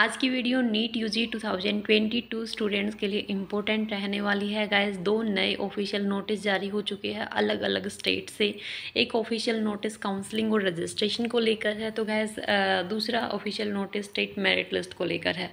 आज की video NEET UG 2022 students के लिए इम्पोर्टेंट रहने वाली है गाइज दो नए ऑफिशियल नोटिस जारी हो चुके हैं अलग अलग स्टेट से एक ऑफिशियल नोटिस काउंसलिंग और रजिस्ट्रेशन को लेकर है तो गैस दूसरा official notice state merit list को लेकर है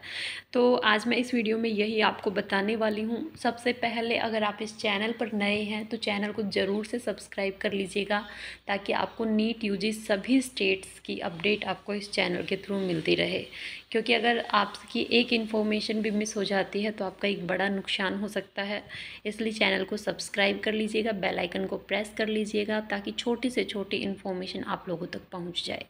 तो आज मैं इस वीडियो में यही आपको बताने वाली हूँ सबसे पहले अगर आप इस चैनल पर नए हैं तो चैनल को ज़रूर से सब्सक्राइब कर लीजिएगा ताकि आपको नीट यूजी सभी स्टेट्स की अपडेट आपको इस चैनल के थ्रू मिलती रहे क्योंकि अगर अगर आपकी एक इन्फॉर्मेशन भी मिस हो जाती है तो आपका एक बड़ा नुकसान हो सकता है इसलिए चैनल को सब्सक्राइब कर लीजिएगा बेल आइकन को प्रेस कर लीजिएगा ताकि छोटी से छोटी इन्फॉर्मेशन आप लोगों तक पहुंच जाए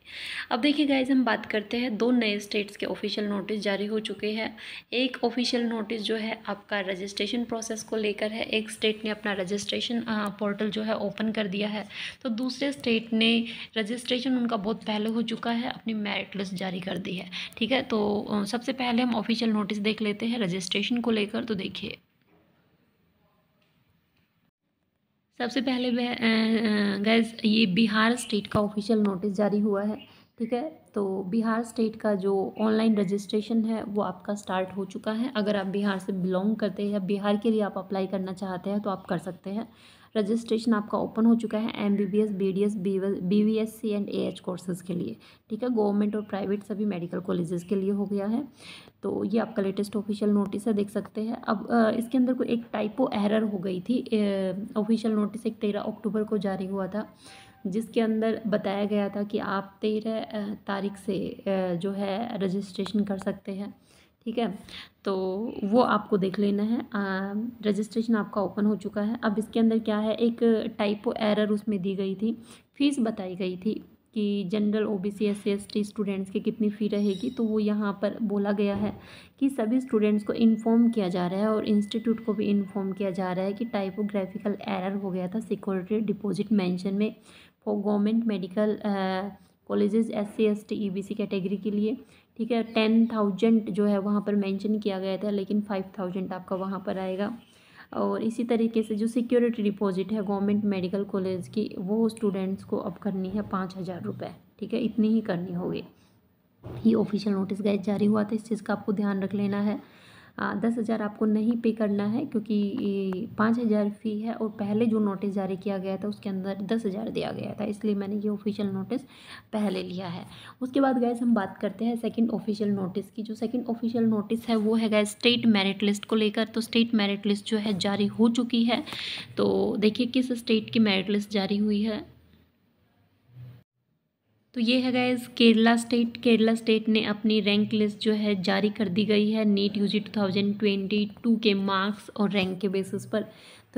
अब देखिए गाइज हम बात करते हैं दो नए स्टेट्स के ऑफिशियल नोटिस जारी हो चुके हैं एक ऑफिशियल नोटिस जो है आपका रजिस्ट्रेशन प्रोसेस को लेकर है एक स्टेट ने अपना रजिस्ट्रेशन पोर्टल जो है ओपन कर दिया है तो दूसरे स्टेट ने रजिस्ट्रेशन उनका बहुत पहले हो चुका है अपनी मेरिट लिस्ट जारी कर दी है ठीक है तो सबसे पहले हम ऑफिशियल नोटिस देख लेते हैं रजिस्ट्रेशन को लेकर तो देखिए सबसे पहले गैस ये बिहार स्टेट का ऑफिशियल नोटिस जारी हुआ है ठीक है तो बिहार स्टेट का जो ऑनलाइन रजिस्ट्रेशन है वो आपका स्टार्ट हो चुका है अगर आप बिहार से बिलोंग करते हैं या बिहार के लिए आप अप्लाई करना चाहते हैं तो आप कर सकते हैं रजिस्ट्रेशन आपका ओपन हो चुका है M B B S B D S B V S C and A H courses के लिए ठीक है गवर्नमेंट और प्राइवेट सभी मेडिकल कॉलेजेस के लिए हो गया है तो ये आपका लेटेस्ट ऑफिशियल नोटिस है देख सकते हैं अब इसके अंदर कोई एक टाइपो एरर हो गई थी ऑफिशियल नोटिस एक तेरह अक्टूबर को जारी हुआ था जिसके अंदर बताया गया था कि आप तेरह तारीख से जो है रजिस्ट्रेशन कर सकते हैं ठीक है तो वो आपको देख लेना है रजिस्ट्रेशन आपका ओपन हो चुका है अब इसके अंदर क्या है एक टाइपो एरर उसमें दी गई थी फ़ीस बताई गई थी कि general O B C S C S T students की कितनी फ़ी रहेगी तो वो यहाँ पर बोला गया है कि सभी स्टूडेंट्स को इन्फॉर्म किया जा रहा है और इंस्टीट्यूट को भी इन्फॉर्म किया जा रहा है कि टाइपोग्राफिकल एरर हो गया था सिक्योरिटी डिपॉजिट मेंशन में for government medical colleges S C S T E B C category के लिए ठीक है टेन थाउजेंड जो है वहाँ पर मेंशन किया गया था लेकिन फाइव थाउजेंड आपका वहाँ पर आएगा और इसी तरीके से जो सिक्योरिटी डिपॉजिट है गवर्नमेंट मेडिकल कॉलेज की वो स्टूडेंट्स को अब करनी है पाँच हज़ार रुपये ठीक है इतनी ही करनी होगी ये ऑफिशियल नोटिस गैस जारी हुआ था इस चीज़ का आपको ध्यान रख लेना है दस हज़ार आपको नहीं पे करना है क्योंकि पाँच हज़ार फ़ी है और पहले जो नोटिस जारी किया गया था उसके अंदर दस हज़ार दिया गया था इसलिए मैंने ये ऑफिशियल नोटिस पहले लिया है उसके बाद गैस हम बात करते हैं सेकेंड ऑफिशियल नोटिस की जो सेकेंड ऑफिशियल नोटिस है वो है गैस स्टेट मेरिट लिस्ट को लेकर तो स्टेट मेरिट लिस्ट जो है जारी हो चुकी है तो देखिए किस स्टेट की मेरिट लिस्ट जारी हुई है तो ये है guys Kerala state Kerala state ने अपनी रैंक लिस्ट जो है जारी कर दी गई है नीट यूजी 2022 के मार्क्स और रैंक के बेसिस पर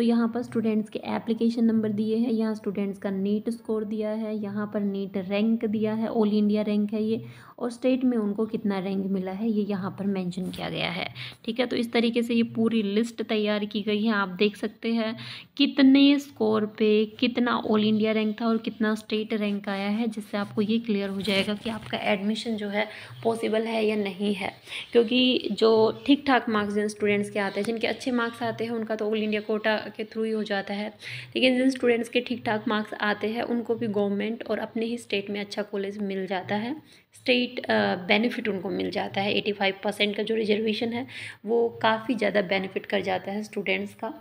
तो यहाँ पर स्टूडेंट्स के एप्लीकेशन नंबर दिए हैं यहाँ स्टूडेंट्स का नीट स्कोर दिया है यहाँ पर नीट रैंक दिया है ऑल इंडिया रैंक है ये और स्टेट में उनको कितना रैंक मिला है ये यहाँ पर मेंशन किया गया है ठीक है तो इस तरीके से ये पूरी लिस्ट तैयार की गई है आप देख सकते हैं कितने स्कोर पे कितना ऑल इंडिया रैंक था और कितना स्टेट रैंक आया है जिससे आपको ये क्लियर हो जाएगा कि आपका एडमिशन जो है पॉसिबल है या नहीं है क्योंकि जो ठीक ठाक मार्क्स जिन स्टूडेंट्स के आते हैं जिनके अच्छे मार्क्स आते हैं उनका तो ऑल इंडिया कोटा के थ्रू ही हो जाता है लेकिन जिन स्टूडेंट्स के ठीक ठाक मार्क्स आते हैं उनको भी गवर्नमेंट और अपने ही स्टेट में अच्छा कॉलेज मिल जाता है स्टेट बेनिफिट उनको मिल जाता है एटी फाइव परसेंट का जो रिजर्वेशन है वो काफ़ी ज़्यादा बेनिफिट कर जाता है स्टूडेंट्स का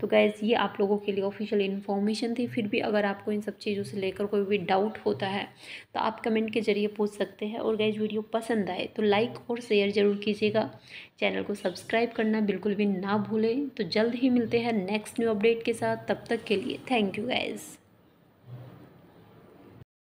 तो गैज़ ये आप लोगों के लिए ऑफिशियल इन्फॉर्मेशन थी फिर भी अगर आपको इन सब चीज़ों से लेकर कोई भी डाउट होता है तो आप कमेंट के ज़रिए पूछ सकते हैं और गैज़ वीडियो पसंद आए तो लाइक और शेयर ज़रूर कीजिएगा चैनल को सब्सक्राइब करना बिल्कुल भी ना भूलें तो जल्द ही मिलते हैं नेक्स्ट न्यू अपडेट के साथ तब तक के लिए थैंक यू गैज़